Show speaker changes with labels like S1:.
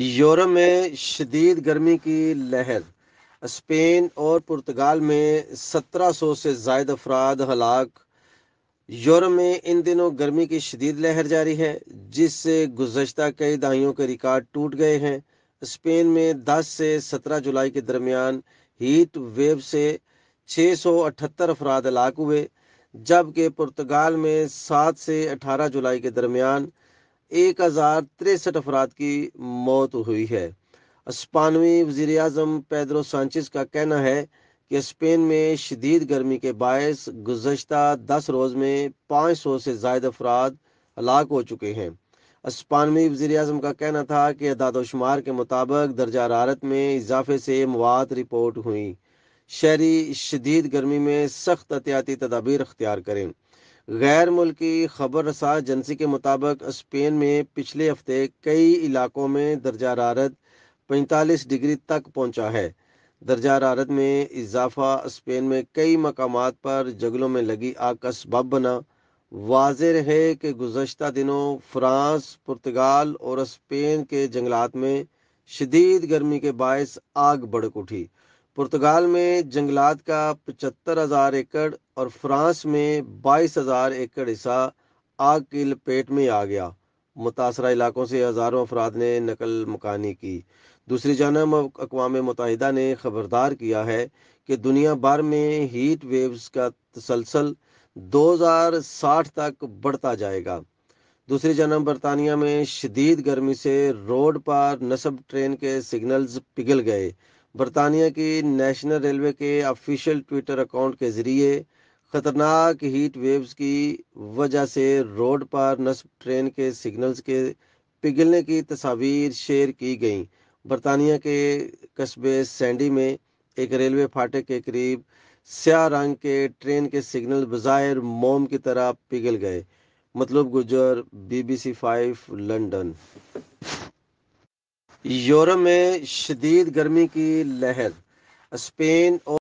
S1: Europe में शदीद गर्मी की लहर स्पेन और पुर्तगाल में 1700 से जायद अफराद हलाक यूरोप में इन दिनों गर्मी की शदीद लहर जारी है जिससे गुजशत कई दहाइयों के रिकॉर्ड टूट गए हैं स्पेन में 10 से 17 जुलाई के दरमियान हीट वेव से 678 अफराद हलाक हुए जबकि पुर्तगाल में 7 से 18 जुलाई के दरमियान एक हजार तिरसठ अफराद की मौत हुई है स्पानवी वजीर अजम पैदरो सांचिस का कहना है कि स्पेन में शदीद गर्मी के बायस गुजशत दस रोज में पाँच सौ से जायद अफराद हलाक हो चुके हैं स्पानवी वजी अजम का कहना था कि अदादोशुमार के मुताबिक दर्जा हरारत में इजाफे से मवाद रिपोर्ट हुई शहरी शदीद गर्मी में सख्त एहतियाती तदाबीर अख्तियार करें गैर मुल्की खबर रसा एजेंसी के मुताबिक स्पेन में पिछले हफ्ते कई इलाकों में दर्जा हरारत पैंतालीस डिग्री तक पहुंचा है दर्जा हरारत में इजाफा स्पेन में कई मकाम पर जंगलों में लगी आग का सबब बना वाजर है कि गुजशत दिनों फ्रांस पुर्तगाल और स्पेन के जंगलात में शदीद गर्मी के बायस आग भड़क उठी पुर्तगाल में जंगलात का पचहत्तर हज़ार एकड़ और फ्रांस में बाईस हज़ार एकड़ हिस्सा आग की लपेट में आ गया मुतासर इलाकों से हज़ारों अफराद ने नकल मकानी की दूसरी जानब अकवा मुतहदा ने खबरदार किया है कि दुनिया भर में हीट वेव्स का तसलसल 2060 तक बढ़ता जाएगा दूसरी जानब बरतानिया में शदीद गर्मी से रोड पर नसब ट्रेन के सिग्नल्स पिघल गए बरतानिया की नेशनल रेलवे के ऑफिशियल ट्विटर अकाउंट के जरिए खतरनाक हीट वेव्स की वजह से रोड पर नस्ब ट्रेन के सिग्नल्स के पिघलने की तस्वीर शेयर की गई बरतानिया के कस्बे सैंडी में एक रेलवे फाटे के करीब स्या रंग के ट्रेन के सिग्नल बजायर मोम की तरह पिघल गए मतलब गुजर बीबीसी फाइव लंदन यूरोप में शदीद गर्मी की लहर स्पेन और